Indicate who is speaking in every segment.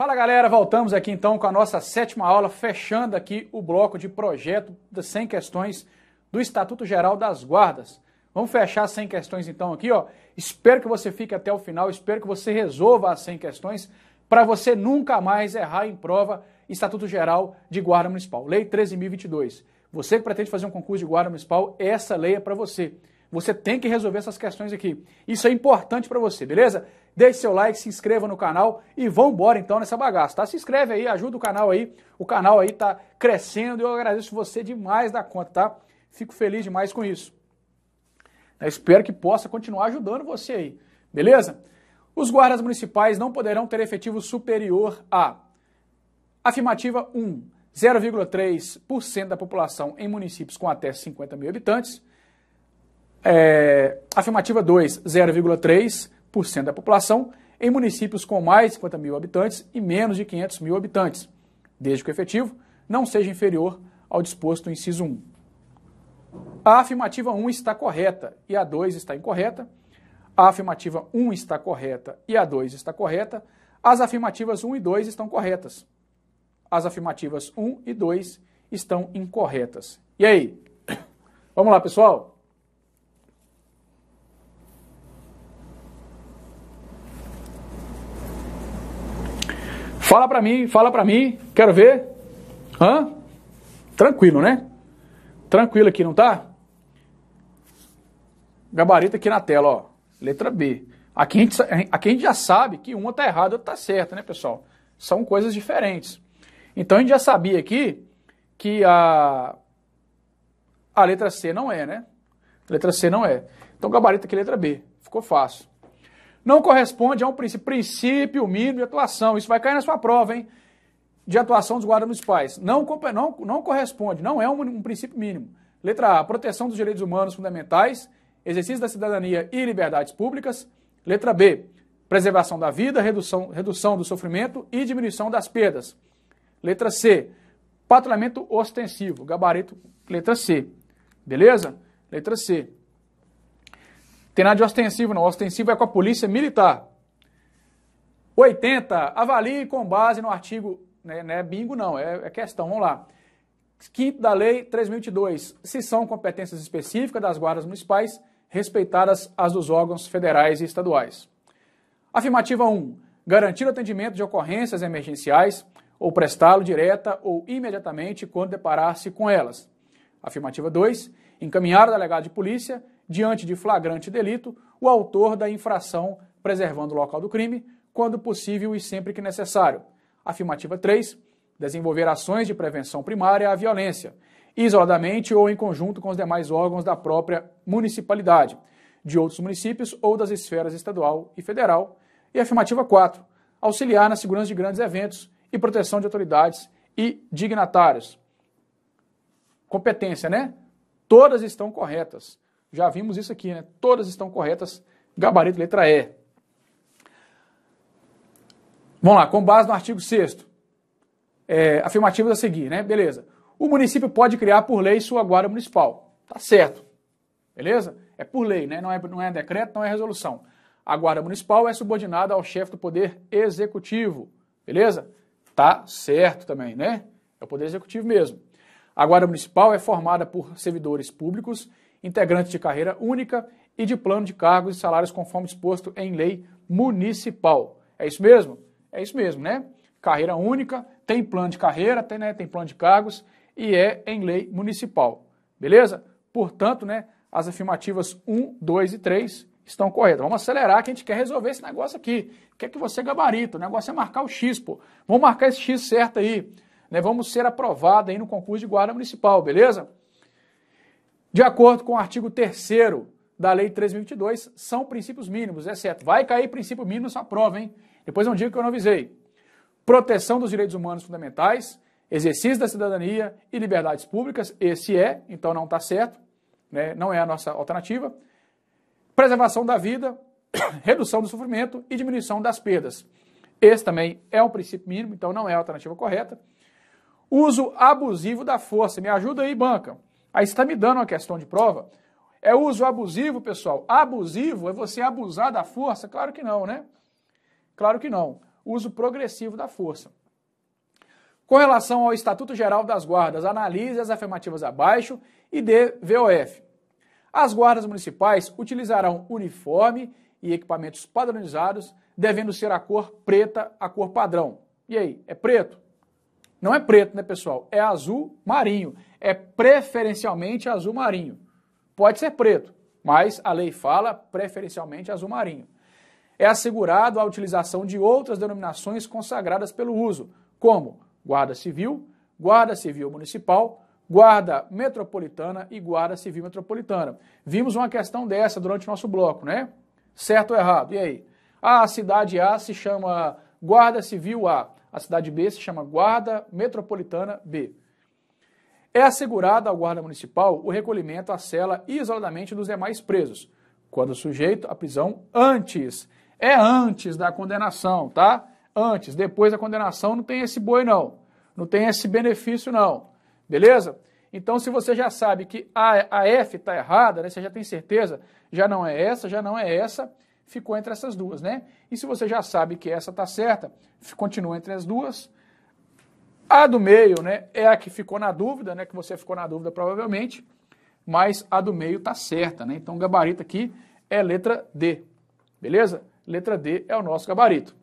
Speaker 1: Fala galera, voltamos aqui então com a nossa sétima aula, fechando aqui o bloco de projeto das 100 questões do Estatuto Geral das Guardas. Vamos fechar as 100 questões então aqui, ó. Espero que você fique até o final, espero que você resolva as 100 questões para você nunca mais errar em prova Estatuto Geral de Guarda Municipal, Lei 13.022. Você que pretende fazer um concurso de Guarda Municipal, essa lei é para você. Você tem que resolver essas questões aqui. Isso é importante para você, beleza? Deixe seu like, se inscreva no canal e vambora embora então nessa bagaça, tá? Se inscreve aí, ajuda o canal aí. O canal aí tá crescendo e eu agradeço você demais da conta, tá? Fico feliz demais com isso. Eu espero que possa continuar ajudando você aí, beleza? Os guardas municipais não poderão ter efetivo superior a afirmativa 1, 0,3% da população em municípios com até 50 mil habitantes. É, afirmativa 2, 0,3%. 1% da população em municípios com mais de 50 mil habitantes e menos de 500 mil habitantes, desde que o efetivo não seja inferior ao disposto no inciso 1. A afirmativa 1 está correta e a 2 está incorreta. A afirmativa 1 está correta e a 2 está correta. As afirmativas 1 e 2 estão corretas. As afirmativas 1 e 2 estão incorretas. E aí? Vamos lá, pessoal? Fala para mim, fala para mim, quero ver. Hã? Tranquilo, né? Tranquilo aqui, não tá? Gabarito aqui na tela, ó. Letra B. Aqui a gente, aqui a gente já sabe que uma tá errada, outra tá certa, né, pessoal? São coisas diferentes. Então a gente já sabia aqui que a, a letra C não é, né? letra C não é. Então gabarito aqui letra B. Ficou fácil não corresponde a um princípio, princípio mínimo de atuação. Isso vai cair na sua prova, hein? De atuação dos guardas municipais. Não, não, não corresponde, não é um, um princípio mínimo. Letra A, proteção dos direitos humanos fundamentais, exercício da cidadania e liberdades públicas. Letra B, preservação da vida, redução, redução do sofrimento e diminuição das perdas. Letra C, patrulhamento ostensivo, gabarito, letra C. Beleza? Letra C. Tem nada de ostensivo, não. O ostensivo é com a polícia militar. 80. Avalie com base no artigo. Né, não é bingo, não, é, é questão. Vamos lá. Quinto da Lei 3.022. Se são competências específicas das guardas municipais, respeitadas as dos órgãos federais e estaduais. Afirmativa 1. Garantir o atendimento de ocorrências emergenciais ou prestá-lo direta ou imediatamente quando deparar-se com elas. Afirmativa 2. Encaminhar o delegado de polícia diante de flagrante delito, o autor da infração preservando o local do crime, quando possível e sempre que necessário. Afirmativa 3. Desenvolver ações de prevenção primária à violência, isoladamente ou em conjunto com os demais órgãos da própria municipalidade, de outros municípios ou das esferas estadual e federal. E afirmativa 4. Auxiliar na segurança de grandes eventos e proteção de autoridades e dignatários. Competência, né? Todas estão corretas. Já vimos isso aqui, né? Todas estão corretas. Gabarito letra E. Vamos lá, com base no artigo 6 é, afirmativas a seguir, né? Beleza. O município pode criar por lei sua guarda municipal. Tá certo. Beleza? É por lei, né? Não é, não é decreto, não é resolução. A guarda municipal é subordinada ao chefe do poder executivo. Beleza? Tá certo também, né? É o poder executivo mesmo. A guarda municipal é formada por servidores públicos integrantes de carreira única e de plano de cargos e salários conforme disposto em lei municipal. É isso mesmo? É isso mesmo, né? Carreira única, tem plano de carreira, tem, né, tem plano de cargos e é em lei municipal. Beleza? Portanto, né, as afirmativas 1, 2 e 3 estão corretas. Vamos acelerar que a gente quer resolver esse negócio aqui. Quer é que você gabarito, o negócio é marcar o X, pô. Vamos marcar esse X certo aí. Né? Vamos ser aprovado aí no concurso de guarda municipal, beleza? De acordo com o artigo 3 da Lei 3.022, são princípios mínimos, É certo? Vai cair princípio mínimo nessa prova, hein? Depois não é digo que eu não avisei. Proteção dos direitos humanos fundamentais, exercício da cidadania e liberdades públicas, esse é, então não está certo, né? não é a nossa alternativa. Preservação da vida, redução do sofrimento e diminuição das perdas. Esse também é um princípio mínimo, então não é a alternativa correta. Uso abusivo da força. Me ajuda aí, banca. Aí está me dando uma questão de prova. É uso abusivo, pessoal? Abusivo é você abusar da força? Claro que não, né? Claro que não. Uso progressivo da força. Com relação ao Estatuto Geral das Guardas, analise as afirmativas abaixo e dê VOF. As guardas municipais utilizarão uniforme e equipamentos padronizados, devendo ser a cor preta a cor padrão. E aí, é preto? Não é preto, né, pessoal? É azul marinho. É preferencialmente azul marinho. Pode ser preto, mas a lei fala preferencialmente azul marinho. É assegurado a utilização de outras denominações consagradas pelo uso, como Guarda Civil, Guarda Civil Municipal, Guarda Metropolitana e Guarda Civil Metropolitana. Vimos uma questão dessa durante o nosso bloco, né? Certo ou errado? E aí? A cidade A se chama Guarda Civil A. A cidade B se chama Guarda Metropolitana B. É assegurado ao guarda municipal o recolhimento à cela e isoladamente dos demais presos, quando sujeito à prisão antes. É antes da condenação, tá? Antes, depois da condenação não tem esse boi não, não tem esse benefício não, beleza? Então, se você já sabe que a, a F está errada, né, você já tem certeza, já não é essa, já não é essa, ficou entre essas duas, né? E se você já sabe que essa está certa, continua entre as duas. A do meio, né, é a que ficou na dúvida, né, que você ficou na dúvida provavelmente, mas a do meio está certa, né? Então o gabarito aqui é letra D, beleza? Letra D é o nosso gabarito.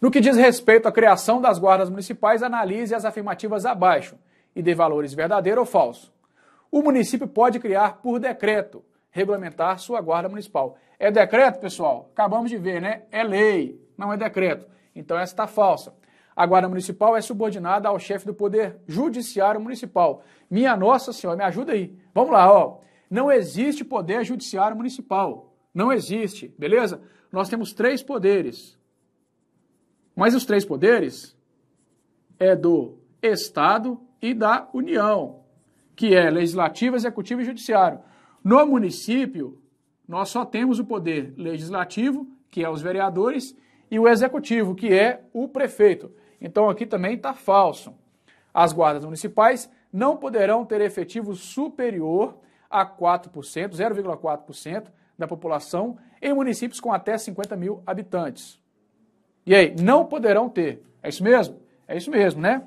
Speaker 1: No que diz respeito à criação das guardas municipais, analise as afirmativas abaixo e dê valores verdadeiro ou falso. O município pode criar por decreto regulamentar sua guarda municipal. É decreto, pessoal? Acabamos de ver, né? É lei, não é decreto. Então essa está falsa. A guarda municipal é subordinada ao chefe do poder judiciário municipal. Minha nossa senhora, me ajuda aí. Vamos lá, ó. Não existe poder judiciário municipal. Não existe, beleza? Nós temos três poderes. Mas os três poderes é do Estado e da União, que é legislativo, executivo e judiciário. No município, nós só temos o poder legislativo, que é os vereadores, e o executivo, que é o prefeito. Então aqui também está falso. As guardas municipais não poderão ter efetivo superior a 4%, 0,4% da população, em municípios com até 50 mil habitantes. E aí, não poderão ter. É isso mesmo? É isso mesmo, né?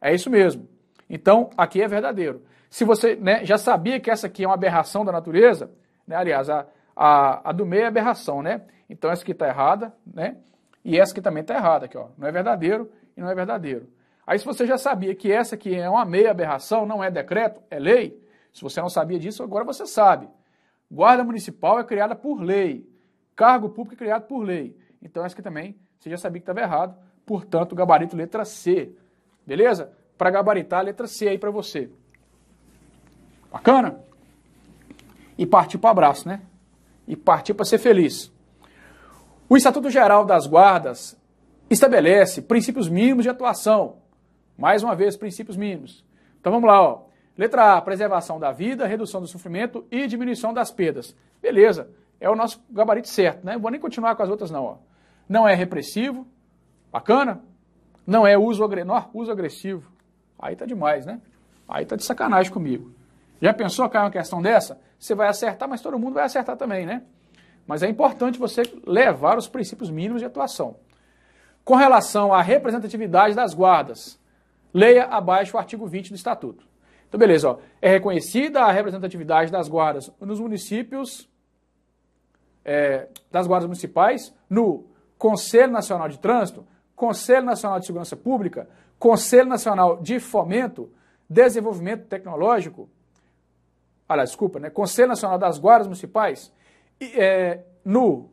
Speaker 1: É isso mesmo. Então, aqui é verdadeiro se você né, já sabia que essa aqui é uma aberração da natureza, né, aliás, a, a, a do meio é aberração, né? Então essa aqui está errada, né? E essa aqui também está errada, aqui, ó. não é verdadeiro e não é verdadeiro. Aí se você já sabia que essa aqui é uma meia aberração, não é decreto, é lei, se você não sabia disso, agora você sabe. Guarda municipal é criada por lei, cargo público é criado por lei. Então essa aqui também você já sabia que estava errado, portanto, gabarito letra C. Beleza? Para gabaritar, letra C aí para você. Bacana? E partir para o abraço, né? E partir para ser feliz. O Estatuto Geral das Guardas estabelece princípios mínimos de atuação. Mais uma vez, princípios mínimos. Então vamos lá, ó. Letra A, preservação da vida, redução do sofrimento e diminuição das perdas. Beleza, é o nosso gabarito certo, né? Não vou nem continuar com as outras não, ó. Não é repressivo, bacana? Não é uso, agre... não, uso agressivo. Aí tá demais, né? Aí tá de sacanagem comigo. Já pensou que é uma questão dessa? Você vai acertar, mas todo mundo vai acertar também, né? Mas é importante você levar os princípios mínimos de atuação. Com relação à representatividade das guardas, leia abaixo o artigo 20 do Estatuto. Então, beleza, ó. é reconhecida a representatividade das guardas nos municípios, é, das guardas municipais, no Conselho Nacional de Trânsito, Conselho Nacional de Segurança Pública, Conselho Nacional de Fomento, Desenvolvimento Tecnológico, aliás, desculpa, né, Conselho Nacional das Guardas Municipais, é, no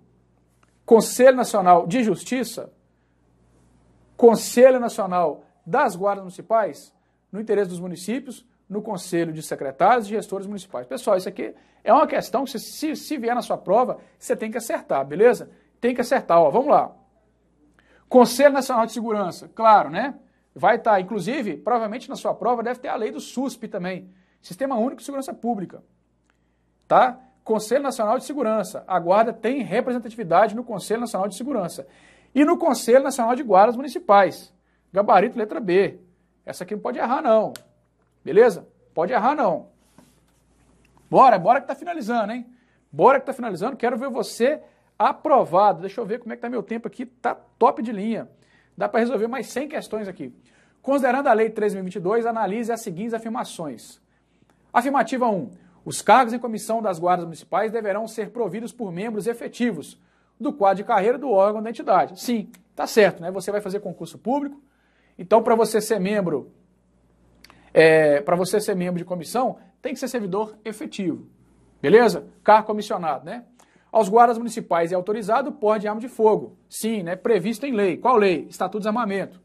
Speaker 1: Conselho Nacional de Justiça, Conselho Nacional das Guardas Municipais, no interesse dos municípios, no Conselho de Secretários e Gestores Municipais. Pessoal, isso aqui é uma questão que, se, se vier na sua prova, você tem que acertar, beleza? Tem que acertar, ó, vamos lá. Conselho Nacional de Segurança, claro, né? Vai estar, tá, inclusive, provavelmente na sua prova deve ter a lei do SUSP também. Sistema Único de Segurança Pública. Tá? Conselho Nacional de Segurança. A Guarda tem representatividade no Conselho Nacional de Segurança. E no Conselho Nacional de Guardas Municipais. Gabarito letra B. Essa aqui não pode errar, não. Beleza? Pode errar, não. Bora, bora que tá finalizando, hein? Bora que tá finalizando. Quero ver você aprovado. Deixa eu ver como é que tá meu tempo aqui. Tá top de linha. Dá para resolver mais 100 questões aqui. Considerando a Lei 13.022, analise as seguintes afirmações. Afirmativa 1. Os cargos em comissão das guardas municipais deverão ser providos por membros efetivos do quadro de carreira do órgão da entidade. Sim, tá certo, né? Você vai fazer concurso público. Então, para você ser membro, é, para você ser membro de comissão, tem que ser servidor efetivo. Beleza? Cargo comissionado, né? Aos guardas municipais é autorizado o porte de arma de fogo. Sim, né? Previsto em lei. Qual lei? Estatuto de Armamento.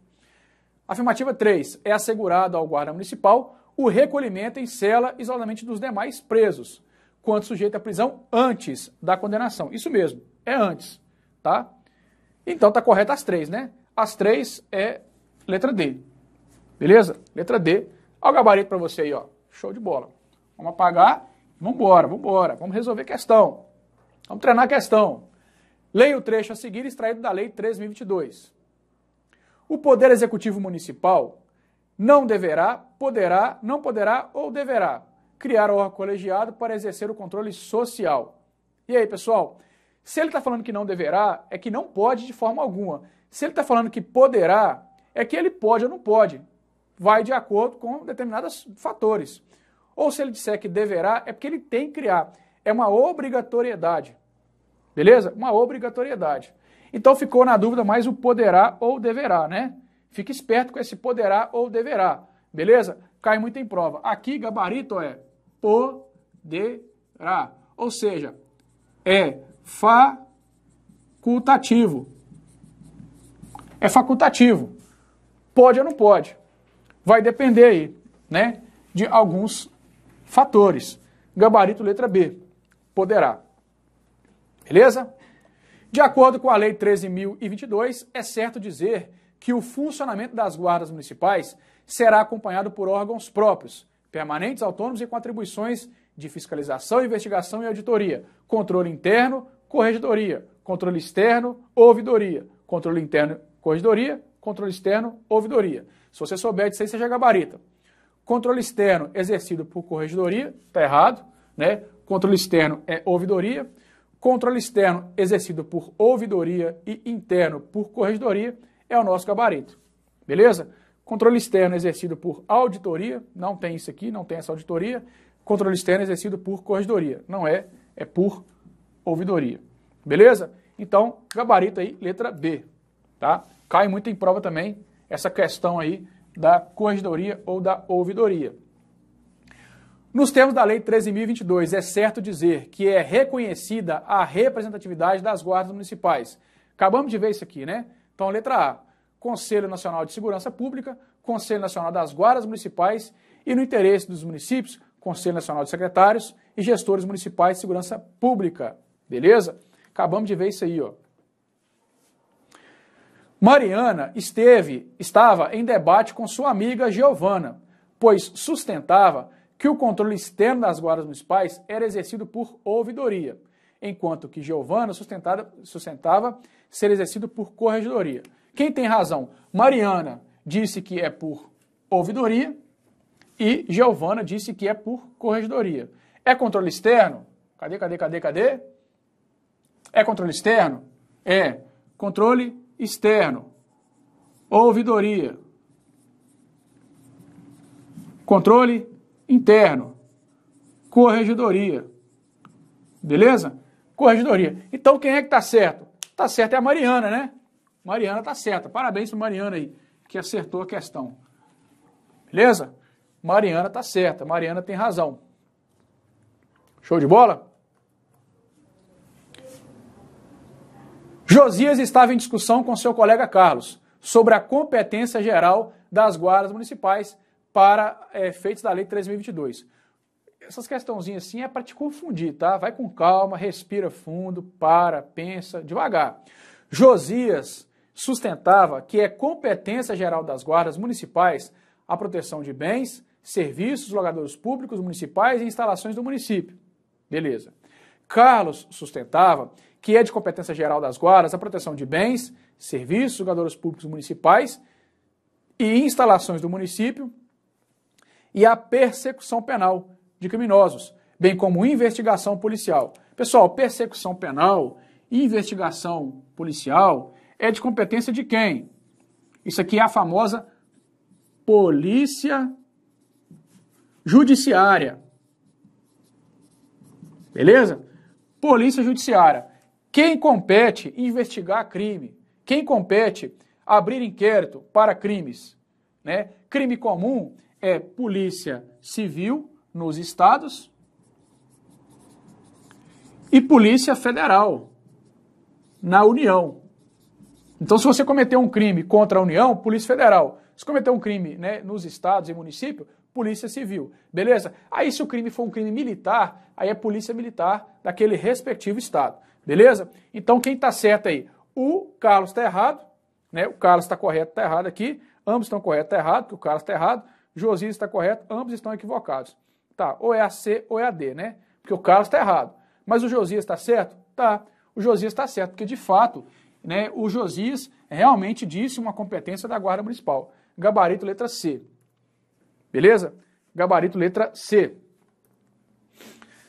Speaker 1: Afirmativa 3. É assegurado ao guarda municipal o recolhimento em cela isoladamente dos demais presos, quanto sujeito à prisão antes da condenação. Isso mesmo, é antes, tá? Então tá correto as três, né? As três é letra D. Beleza? Letra D. Olha o gabarito para você aí, ó. Show de bola. Vamos apagar, vamos embora, vamos embora. Vamos resolver questão. Vamos treinar a questão. Leia o trecho a seguir extraído da Lei 3.022. O Poder Executivo Municipal não deverá, poderá, não poderá ou deverá criar órgão colegiado para exercer o controle social. E aí, pessoal? Se ele está falando que não deverá, é que não pode de forma alguma. Se ele está falando que poderá, é que ele pode ou não pode. Vai de acordo com determinados fatores. Ou se ele disser que deverá, é porque ele tem que criar. É uma obrigatoriedade. Beleza? Uma obrigatoriedade. Então ficou na dúvida mais o poderá ou deverá, né? Fique esperto com esse poderá ou deverá, beleza? Cai muito em prova. Aqui, gabarito é poderá, ou seja, é facultativo. É facultativo. Pode ou não pode? Vai depender aí, né, de alguns fatores. Gabarito letra B, poderá. Beleza? De acordo com a Lei 13.022, é certo dizer que o funcionamento das guardas municipais será acompanhado por órgãos próprios, permanentes, autônomos e com atribuições de fiscalização, investigação e auditoria, controle interno, corregedoria, controle externo, ouvidoria, controle interno, corregedoria, controle externo, ouvidoria. Se você souber disso aí, seja gabarita. Controle externo exercido por corregedoria, está errado, né? Controle externo é ouvidoria. Controle externo exercido por ouvidoria e interno por corregedoria é o nosso gabarito. Beleza? Controle externo exercido por auditoria, não tem isso aqui, não tem essa auditoria. Controle externo exercido por corregedoria, não é, é por ouvidoria. Beleza? Então, gabarito aí, letra B, tá? Cai muito em prova também essa questão aí da corregedoria ou da ouvidoria. Nos termos da Lei 13.022, é certo dizer que é reconhecida a representatividade das guardas municipais. Acabamos de ver isso aqui, né? Então, letra A. Conselho Nacional de Segurança Pública, Conselho Nacional das Guardas Municipais e, no interesse dos municípios, Conselho Nacional de Secretários e gestores municipais de segurança pública. Beleza? Acabamos de ver isso aí, ó. Mariana esteve, estava em debate com sua amiga Giovana, pois sustentava que o controle externo das guardas municipais era exercido por ouvidoria, enquanto que Giovana sustentava ser exercido por corregedoria. Quem tem razão? Mariana disse que é por ouvidoria e Giovana disse que é por corregedoria. É controle externo? Cadê, cadê, cadê, cadê? É controle externo? É. Controle externo. Ouvidoria. Controle interno. Corregedoria. Beleza? Corregedoria. Então quem é que está certo? Está certo é a Mariana, né? Mariana está certa. Parabéns para Mariana aí, que acertou a questão. Beleza? Mariana está certa. Mariana tem razão. Show de bola? Josias estava em discussão com seu colega Carlos sobre a competência geral das guardas municipais para é, da Lei 3.022. Essas questãozinhas assim é para te confundir, tá? Vai com calma, respira fundo, para, pensa, devagar. Josias sustentava que é competência geral das guardas municipais a proteção de bens, serviços, locadores públicos municipais e instalações do município. Beleza. Carlos sustentava que é de competência geral das guardas a proteção de bens, serviços, jogadores públicos municipais e instalações do município e a persecução penal de criminosos, bem como investigação policial. Pessoal, persecução penal, investigação policial é de competência de quem? Isso aqui é a famosa polícia judiciária. Beleza? Polícia judiciária. Quem compete investigar crime? Quem compete abrir inquérito para crimes? Né? Crime comum é polícia civil nos estados e polícia federal na União. Então, se você cometeu um crime contra a União, Polícia Federal. Se cometeu um crime né, nos estados e municípios, Polícia Civil. Beleza? Aí, se o crime for um crime militar, aí é Polícia Militar daquele respectivo estado. Beleza? Então, quem está certo aí? O Carlos está errado, né? O Carlos está correto, está errado aqui. Ambos estão corretos, está errado, porque o Carlos está errado. Josias está correto, ambos estão equivocados. Tá, ou é a C ou é a D, né? Porque o Carlos está errado. Mas o Josias está certo? Tá. O Josias está certo, porque de fato né, o Josias realmente disse uma competência da Guarda Municipal. Gabarito letra C. Beleza? Gabarito letra C.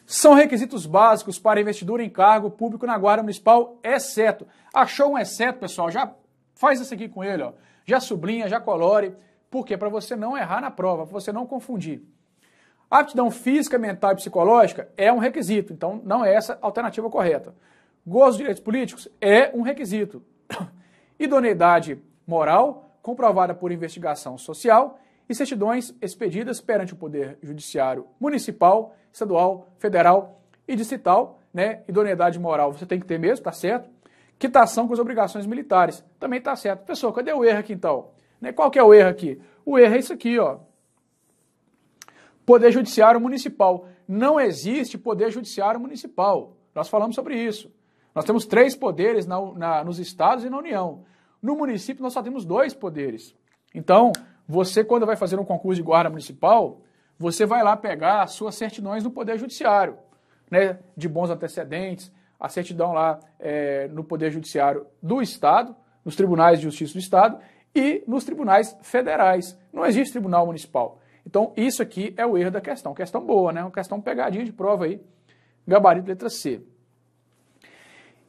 Speaker 1: São requisitos básicos para investidor em cargo público na Guarda Municipal, exceto. Achou um exceto, pessoal? Já faz isso aqui com ele, ó. Já sublinha, já colore. Por quê? Para você não errar na prova, para você não confundir. Aptidão física, mental e psicológica é um requisito, então não é essa a alternativa correta. Gozo dos direitos políticos é um requisito. Idoneidade moral, comprovada por investigação social e certidões expedidas perante o Poder Judiciário Municipal, Estadual, Federal e Distrital. Né? Idoneidade moral você tem que ter mesmo, tá certo? Quitação com as obrigações militares, também tá certo. Pessoal, cadê o erro aqui então? Né? Qual que é o erro aqui? O erro é isso aqui, ó. Poder Judiciário Municipal. Não existe Poder Judiciário Municipal. Nós falamos sobre isso. Nós temos três poderes na, na, nos estados e na União. No município, nós só temos dois poderes. Então, você, quando vai fazer um concurso de guarda municipal, você vai lá pegar as suas certidões no Poder Judiciário, né, de bons antecedentes, a certidão lá é, no Poder Judiciário do Estado, nos tribunais de justiça do Estado e nos tribunais federais. Não existe tribunal municipal. Então, isso aqui é o erro da questão. Questão boa, né? Uma questão pegadinha de prova aí. Gabarito letra C.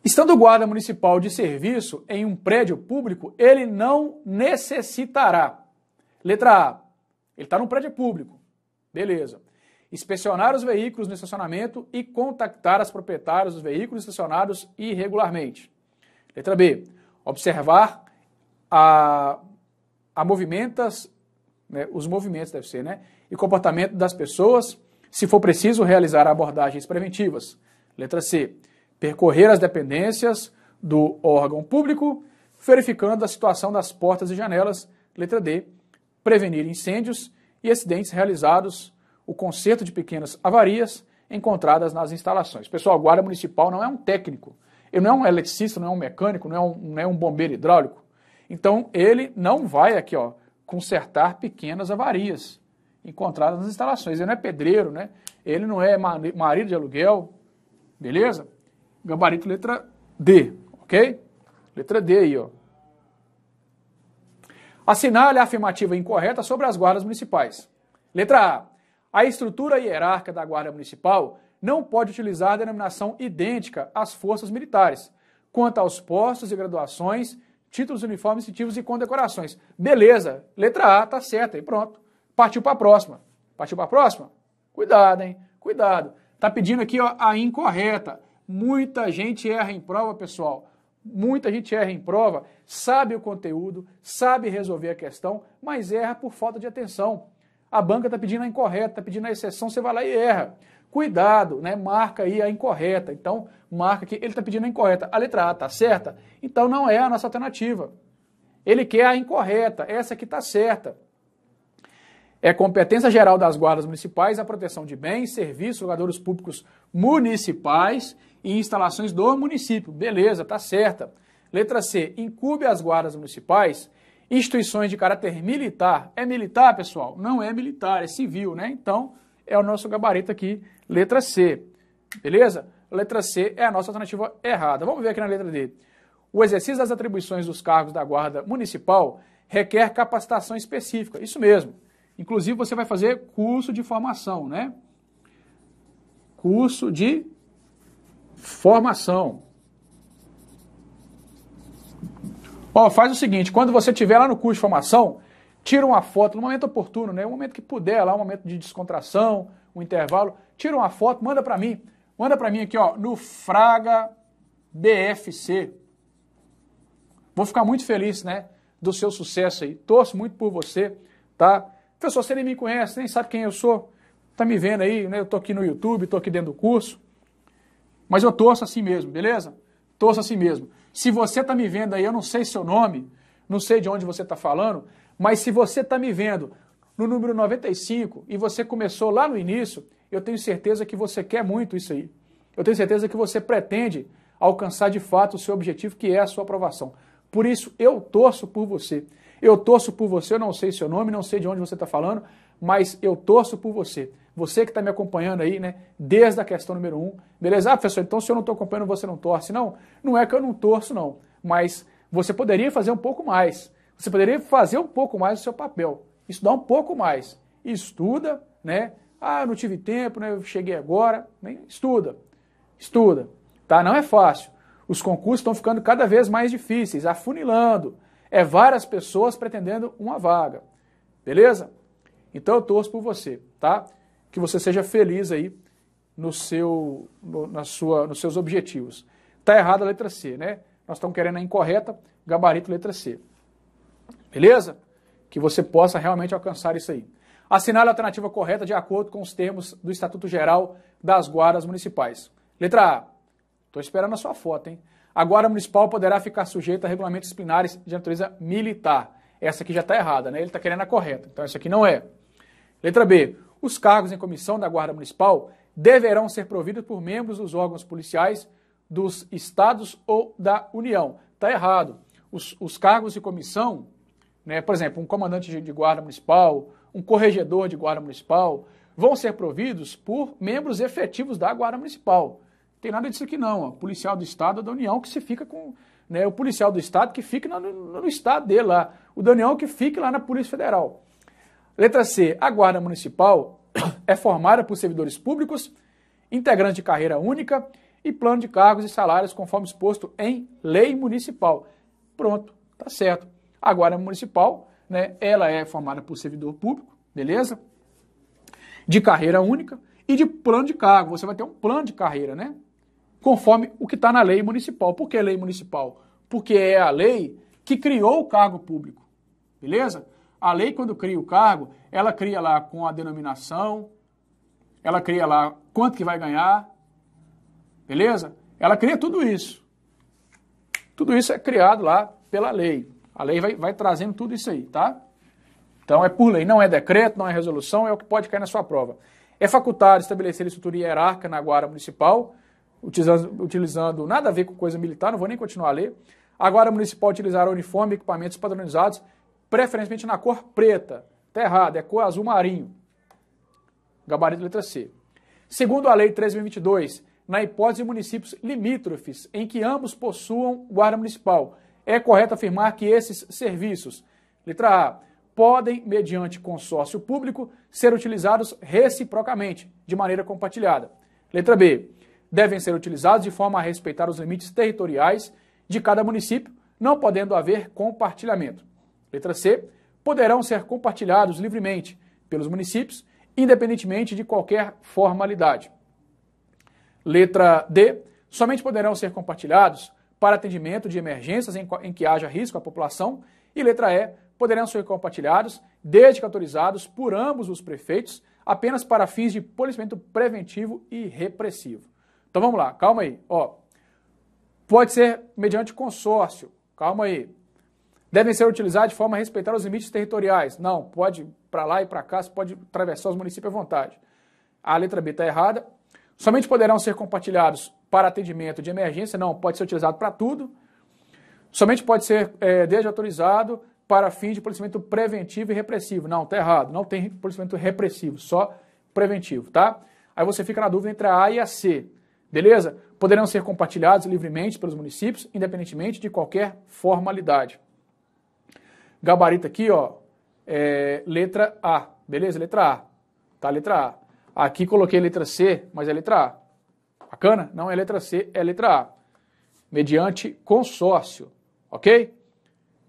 Speaker 1: Estando o guarda municipal de serviço em um prédio público, ele não necessitará. Letra A. Ele está num prédio público. Beleza. Inspecionar os veículos no estacionamento e contactar as proprietárias dos veículos estacionados irregularmente. Letra B. Observar a, a movimentas, né, os movimentos deve ser, né? E comportamento das pessoas, se for preciso realizar abordagens preventivas. Letra C percorrer as dependências do órgão público, verificando a situação das portas e janelas, letra D, prevenir incêndios e acidentes realizados, o conserto de pequenas avarias encontradas nas instalações. Pessoal, a guarda municipal não é um técnico, ele não é um eletricista, não é um mecânico, não é um, não é um bombeiro hidráulico. Então, ele não vai aqui, ó, consertar pequenas avarias encontradas nas instalações. Ele não é pedreiro, né? Ele não é marido de aluguel, beleza? Gabarito letra D, ok? Letra D aí, ó. Assinale a afirmativa incorreta sobre as guardas municipais. Letra A. A estrutura hierárquica da Guarda Municipal não pode utilizar denominação idêntica às forças militares, quanto aos postos e graduações, títulos, uniformes, incentivos e condecorações. Beleza, letra A tá certa e pronto. Partiu para a próxima. Partiu para a próxima? Cuidado, hein? Cuidado. Tá pedindo aqui ó, a incorreta. Muita gente erra em prova, pessoal. Muita gente erra em prova, sabe o conteúdo, sabe resolver a questão, mas erra por falta de atenção. A banca está pedindo a incorreta, está pedindo a exceção, você vai lá e erra. Cuidado, né? Marca aí a incorreta. Então, marca que ele está pedindo a incorreta. A letra A está certa? Então não é a nossa alternativa. Ele quer a incorreta, essa que está certa. É competência geral das guardas municipais a proteção de bens, serviços, jogadores públicos municipais e instalações do município. Beleza, tá certa. Letra C, incube as guardas municipais, instituições de caráter militar. É militar, pessoal? Não é militar, é civil, né? Então, é o nosso gabarito aqui, letra C. Beleza? Letra C é a nossa alternativa errada. Vamos ver aqui na letra D. O exercício das atribuições dos cargos da Guarda Municipal requer capacitação específica. Isso mesmo. Inclusive, você vai fazer curso de formação, né? Curso de Formação. Ó, faz o seguinte, quando você estiver lá no curso de formação, tira uma foto no momento oportuno, né? O momento que puder, lá um momento de descontração, um intervalo, tira uma foto, manda para mim. Manda para mim aqui, ó, no Fraga BFC. Vou ficar muito feliz, né, do seu sucesso aí. Torço muito por você, tá? Professor, você nem me conhece, nem sabe quem eu sou. Tá me vendo aí, né? Eu tô aqui no YouTube, tô aqui dentro do curso. Mas eu torço assim mesmo, beleza? Torço assim mesmo. Se você está me vendo aí, eu não sei seu nome, não sei de onde você está falando, mas se você está me vendo no número 95 e você começou lá no início, eu tenho certeza que você quer muito isso aí. Eu tenho certeza que você pretende alcançar de fato o seu objetivo, que é a sua aprovação. Por isso, eu torço por você. Eu torço por você, eu não sei seu nome, não sei de onde você está falando, mas eu torço por você você que está me acompanhando aí, né, desde a questão número um, beleza? Ah, professor, então se eu não estou acompanhando, você não torce? Não, não é que eu não torço, não, mas você poderia fazer um pouco mais, você poderia fazer um pouco mais o seu papel, estudar um pouco mais, estuda, né? Ah, não tive tempo, né? Eu cheguei agora, né? estuda, estuda, tá? Não é fácil. Os concursos estão ficando cada vez mais difíceis, afunilando. É várias pessoas pretendendo uma vaga. Beleza? Então eu torço por você, tá? que você seja feliz aí no seu, no, na sua, nos seus objetivos. Está errada a letra C, né? Nós estamos querendo a incorreta, gabarito letra C. Beleza? Que você possa realmente alcançar isso aí. Assinale a alternativa correta de acordo com os termos do Estatuto Geral das Guardas Municipais. Letra A. Estou esperando a sua foto, hein? A Guarda Municipal poderá ficar sujeita a regulamentos disciplinares de natureza militar. Essa aqui já está errada, né? Ele está querendo a correta. Então, essa aqui não é. Letra B. Os cargos em comissão da Guarda Municipal deverão ser providos por membros dos órgãos policiais dos estados ou da União. Está errado. Os, os, cargos de comissão, né, por exemplo, um comandante de, guarda municipal, um corregedor de guarda municipal, vão ser providos por membros efetivos da guarda municipal. Não tem nada disso aqui não. Ó. Policial do estado ou da União que se fica com. Né, o policial do estado que fica no, no, no estado dele lá. O da União que fica lá na Polícia Federal. Letra C. A Guarda Municipal é formada por servidores públicos, integrantes de carreira única e plano de cargos e salários conforme exposto em lei municipal. Pronto, tá certo. A Guarda Municipal, né, ela é formada por servidor público, beleza? De carreira única e de plano de cargo. Você vai ter um plano de carreira, né? Conforme o que está na lei municipal. Por que lei municipal? Porque é a lei que criou o cargo público, beleza? A lei, quando cria o cargo, ela cria lá com a denominação, ela cria lá quanto que vai ganhar, beleza? Ela cria tudo isso. Tudo isso é criado lá pela lei. A lei vai, vai trazendo tudo isso aí, tá? Então é por lei, não é decreto, não é resolução, é o que pode cair na sua prova. É facultado estabelecer estrutura hierárquica na Guarda Municipal, utilizando, utilizando nada a ver com coisa militar, não vou nem continuar a ler. A Guarda Municipal utilizará uniforme e equipamentos padronizados preferencialmente na cor preta. Está errado, é cor azul marinho. Gabarito letra C. Segundo a Lei 13.022, na hipótese de municípios limítrofes em que ambos possuam guarda municipal, é correto afirmar que esses serviços, letra A, podem, mediante consórcio público, ser utilizados reciprocamente, de maneira compartilhada. Letra B, devem ser utilizados de forma a respeitar os limites territoriais de cada município, não podendo haver compartilhamento. Letra C, poderão ser compartilhados livremente pelos municípios, independentemente de qualquer formalidade. Letra D, somente poderão ser compartilhados para atendimento de emergências em que haja risco à população. E letra E, poderão ser compartilhados, desde que autorizados por ambos os prefeitos, apenas para fins de policiamento preventivo e repressivo. Então vamos lá, calma aí. Ó, pode ser mediante consórcio, calma aí. Devem ser utilizados de forma a respeitar os limites territoriais. Não, pode para lá e para cá, você pode atravessar os municípios à vontade. A letra B está errada. Somente poderão ser compartilhados para atendimento de emergência. Não, pode ser utilizado para tudo. Somente pode ser é, autorizado para fins de policiamento preventivo e repressivo. Não, está errado. Não tem policiamento repressivo, só preventivo, tá? Aí você fica na dúvida entre a A e a C, beleza? Poderão ser compartilhados livremente pelos municípios, independentemente de qualquer formalidade. Gabarito aqui, ó, é, letra A, beleza? Letra A, tá? Letra A. Aqui coloquei letra C, mas é letra A. Bacana? Não é letra C, é letra A. Mediante consórcio, ok?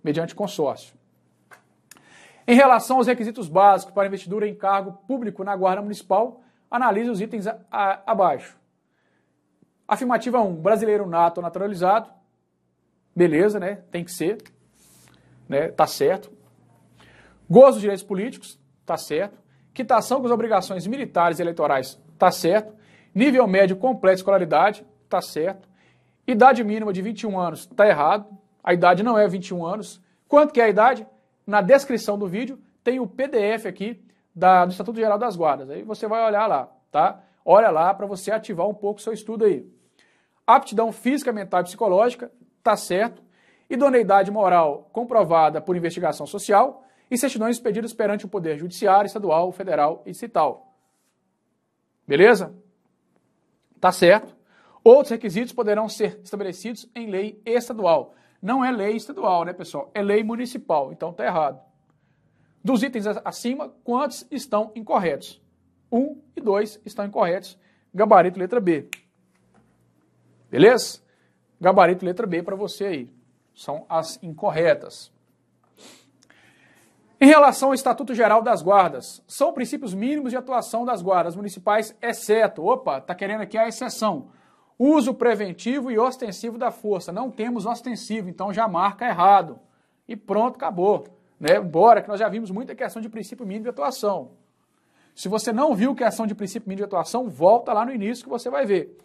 Speaker 1: Mediante consórcio. Em relação aos requisitos básicos para investidura em cargo público na Guarda Municipal, analise os itens a, a, abaixo. Afirmativa 1, brasileiro nato naturalizado. Beleza, né? Tem que ser né? Tá certo. Gozo dos direitos políticos, tá certo. Quitação com as obrigações militares e eleitorais, tá certo. Nível médio completo de escolaridade, tá certo. Idade mínima de 21 anos, tá errado. A idade não é 21 anos. Quanto que é a idade? Na descrição do vídeo tem o PDF aqui da, do Estatuto Geral das Guardas. Aí você vai olhar lá, tá? Olha lá para você ativar um pouco seu estudo aí. Aptidão física, mental e psicológica, tá certo idoneidade moral comprovada por investigação social e certidões pedidas perante o Poder Judiciário, Estadual, Federal e Distrital. Beleza? Tá certo. Outros requisitos poderão ser estabelecidos em lei estadual. Não é lei estadual, né, pessoal? É lei municipal, então tá errado. Dos itens acima, quantos estão incorretos? Um e dois estão incorretos. Gabarito letra B. Beleza? Gabarito letra B para você aí são as incorretas. Em relação ao Estatuto Geral das Guardas, são princípios mínimos de atuação das guardas municipais, exceto, opa, está querendo aqui a exceção, uso preventivo e ostensivo da força. Não temos ostensivo, então já marca errado. E pronto, acabou. Né? Embora que nós já vimos muita questão de princípio mínimo de atuação. Se você não viu questão de princípio mínimo de atuação, volta lá no início que você vai ver.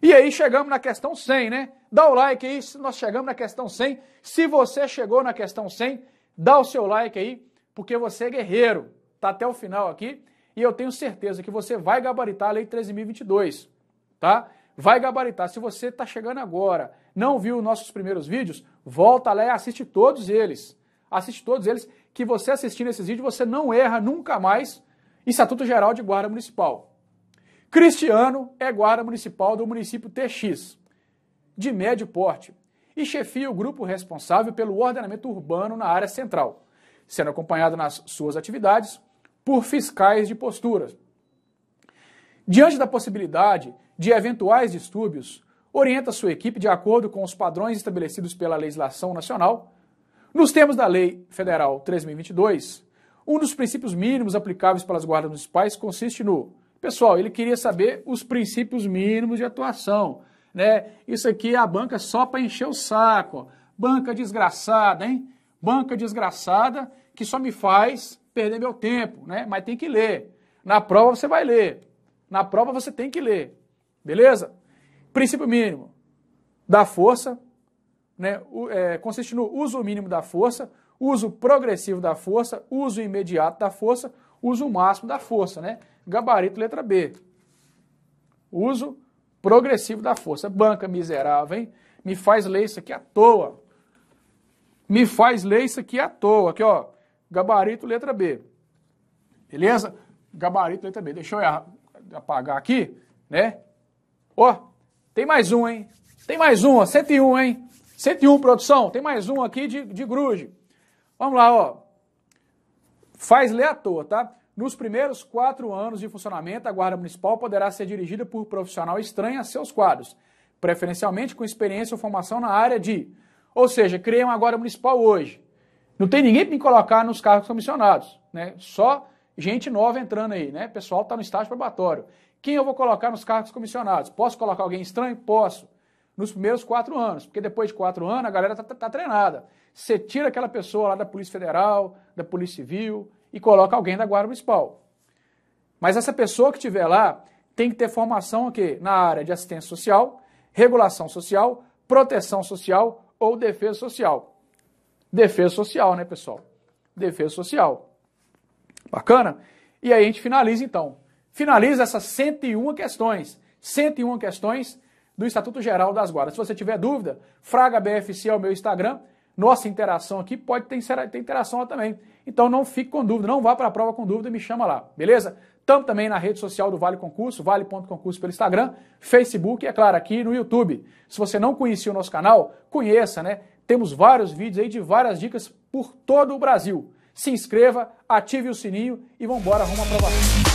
Speaker 1: E aí chegamos na questão 100, né? Dá o like aí, nós chegamos na questão 100. Se você chegou na questão 100, dá o seu like aí, porque você é guerreiro. Tá até o final aqui e eu tenho certeza que você vai gabaritar a lei 13022, tá? Vai gabaritar. Se você está chegando agora, não viu nossos primeiros vídeos, volta lá e assiste todos eles. Assiste todos eles que você assistindo esses vídeos, você não erra nunca mais Estatuto Geral de Guarda Municipal. Cristiano é guarda municipal do município TX de médio porte e chefia o grupo responsável pelo ordenamento urbano na área central, sendo acompanhado nas suas atividades por fiscais de posturas. Diante da possibilidade de eventuais distúrbios, orienta sua equipe de acordo com os padrões estabelecidos pela legislação nacional, nos termos da Lei Federal 3022. Um dos princípios mínimos aplicáveis pelas guardas municipais consiste no. Pessoal, ele queria saber os princípios mínimos de atuação né? Isso aqui é a banca só para encher o saco. Banca desgraçada, hein? Banca desgraçada que só me faz perder meu tempo, né? Mas tem que ler. Na prova você vai ler. Na prova você tem que ler. Beleza? Princípio mínimo da força, né? O, é, consiste no uso mínimo da força, uso progressivo da força, uso imediato da força, uso máximo da força, né? Gabarito letra B. Uso progressivo da força. Banca miserável, hein? Me faz ler isso aqui à toa. Me faz ler isso aqui à toa. Aqui, ó. Gabarito, letra B. Beleza? Gabarito, letra B. Deixa eu apagar aqui, né? Ó, tem mais um, hein? Tem mais um, ó. 101, hein? 101, produção. Tem mais um aqui de, de gruge. Vamos lá, ó. Faz ler à toa, tá? Nos primeiros quatro anos de funcionamento, a Guarda Municipal poderá ser dirigida por profissional estranho a seus quadros, preferencialmente com experiência ou formação na área de. Ou seja, criei uma Guarda Municipal hoje. Não tem ninguém para me colocar nos cargos comissionados, né? Só gente nova entrando aí, né? Pessoal está no estágio probatório. Quem eu vou colocar nos cargos comissionados? Posso colocar alguém estranho? Posso. Nos primeiros quatro anos, porque depois de quatro anos a galera está tá, tá treinada. Você tira aquela pessoa lá da Polícia Federal, da Polícia Civil, e coloca alguém da Guarda Municipal. Mas essa pessoa que estiver lá tem que ter formação aqui na área de assistência social, regulação social, proteção social ou defesa social. Defesa social, né, pessoal? Defesa social. Bacana? E aí a gente finaliza então. Finaliza essas 101 questões. 101 questões do Estatuto Geral das Guardas. Se você tiver dúvida, Fraga BFC é o meu Instagram nossa interação aqui pode ter, ter interação lá também. Então não fique com dúvida, não vá para a prova com dúvida e me chama lá, beleza? Tamo também na rede social do Vale Concurso, vale.concurso pelo Instagram, Facebook e, é claro, aqui no YouTube. Se você não conhecia o nosso canal, conheça, né? Temos vários vídeos aí de várias dicas por todo o Brasil. Se inscreva, ative o sininho e vamos embora rumo à aprovação.